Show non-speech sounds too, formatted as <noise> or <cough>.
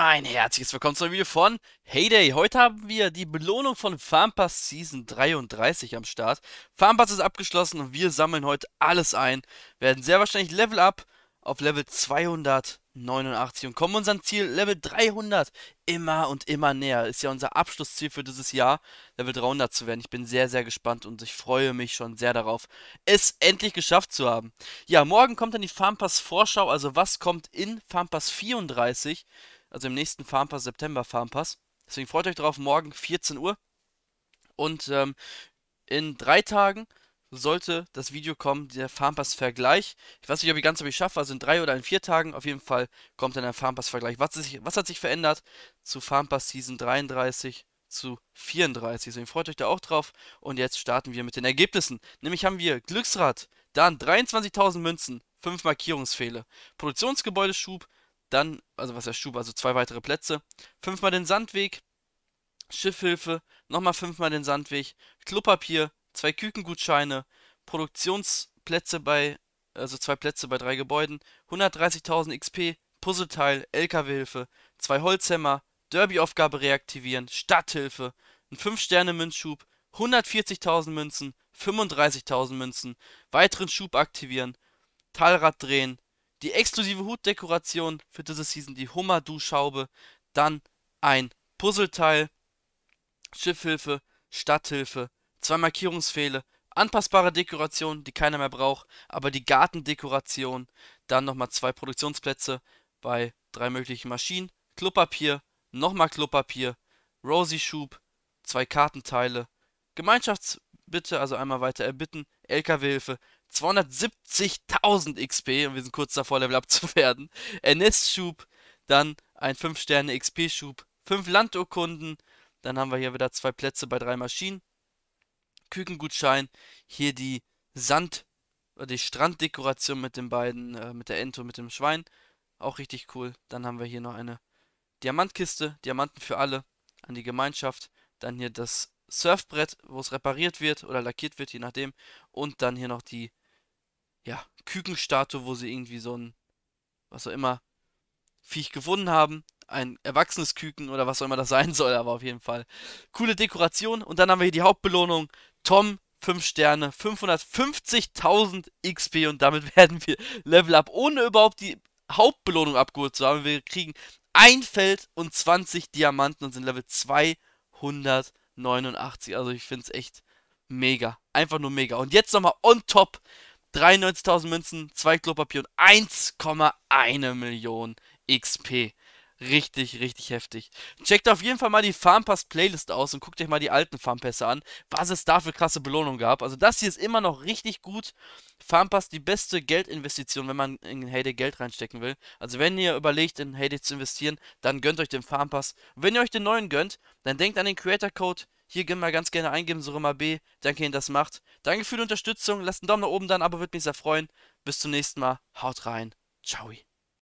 Ein herzliches Willkommen zu einem Video von Heyday. Heute haben wir die Belohnung von Farmpass Season 33 am Start. Farmpass ist abgeschlossen und wir sammeln heute alles ein. Werden sehr wahrscheinlich Level Up auf Level 289 und kommen unserem Ziel Level 300 immer und immer näher. Ist ja unser Abschlussziel für dieses Jahr, Level 300 zu werden. Ich bin sehr, sehr gespannt und ich freue mich schon sehr darauf, es endlich geschafft zu haben. Ja, morgen kommt dann die Farmpass Vorschau, also was kommt in Farmpass 34 also im nächsten Farmpass, September Farmpass. Deswegen freut euch drauf, morgen 14 Uhr. Und ähm, in drei Tagen sollte das Video kommen, der Farmpass-Vergleich. Ich weiß nicht, ob ich ganz ob ich schaffe, also in drei oder in vier Tagen. Auf jeden Fall kommt dann der Farmpass-Vergleich. Was, was hat sich verändert zu Farmpass Season 33 zu 34? Deswegen freut euch da auch drauf. Und jetzt starten wir mit den Ergebnissen. Nämlich haben wir Glücksrad, dann 23.000 Münzen, 5 Markierungsfehler, Produktionsgebäudeschub, dann, also was er schub, also zwei weitere Plätze. Fünfmal den Sandweg, Schiffhilfe, nochmal fünfmal den Sandweg, Klopapier, zwei Kükengutscheine, Produktionsplätze bei, also zwei Plätze bei drei Gebäuden, 130.000 XP, Puzzleteil, LKW-Hilfe, zwei Holzhämmer, Derby-Aufgabe reaktivieren, Stadthilfe, ein 5-Sterne-Münzschub, 140.000 Münzen, 35.000 Münzen, weiteren Schub aktivieren, Talrad drehen, die exklusive Hutdekoration für diese Season, die Humadu-Schaube, dann ein Puzzleteil, Schiffhilfe, Stadthilfe, zwei Markierungsfehler, anpassbare Dekoration, die keiner mehr braucht, aber die Gartendekoration, dann nochmal zwei Produktionsplätze bei drei möglichen Maschinen, Klopapier, nochmal Klopapier, Rosie Schub, zwei Kartenteile, Gemeinschaftsbitte, also einmal weiter erbitten, LKW-Hilfe, 270.000 XP und wir sind kurz davor, Level Up zu werden. NS-Schub, dann ein 5-Sterne-XP-Schub, 5 Landurkunden, dann haben wir hier wieder zwei Plätze bei drei Maschinen. Kükengutschein, hier die Sand- oder äh, die Stranddekoration mit den beiden, äh, mit der Ente und mit dem Schwein. Auch richtig cool. Dann haben wir hier noch eine Diamantkiste, Diamanten für alle, an die Gemeinschaft. Dann hier das Surfbrett, wo es repariert wird oder lackiert wird, je nachdem. Und dann hier noch die ja, Kükenstatue, wo sie irgendwie so ein, was auch immer, Viech gefunden haben. Ein erwachsenes Küken oder was auch immer das <laughs> sein soll, aber auf jeden Fall. Coole Dekoration. Und dann haben wir hier die Hauptbelohnung. Tom, 5 Sterne, 550.000 XP. Und damit <laughs> werden wir Level Up, ohne überhaupt die Hauptbelohnung abgeholt zu haben. Wir kriegen ein Feld und 20 Diamanten und sind Level 289. Also ich finde es echt mega. Einfach nur mega. Und jetzt nochmal on top 93.000 Münzen, 2 Klopapier und 1,1 Million XP. Richtig, richtig heftig. Checkt auf jeden Fall mal die Farmpass-Playlist aus und guckt euch mal die alten Farmpässe an, was es da für krasse Belohnungen gab. Also das hier ist immer noch richtig gut. Farmpass, die beste Geldinvestition, wenn man in Heyday Geld reinstecken will. Also wenn ihr überlegt, in Heyday zu investieren, dann gönnt euch den Farmpass. Und wenn ihr euch den neuen gönnt, dann denkt an den Creator-Code hier gehen wir ganz gerne eingeben, Surima B. Danke, ihr das macht. Danke für die Unterstützung. Lasst einen Daumen nach oben, da, aber würde mich sehr freuen. Bis zum nächsten Mal. Haut rein. Ciao.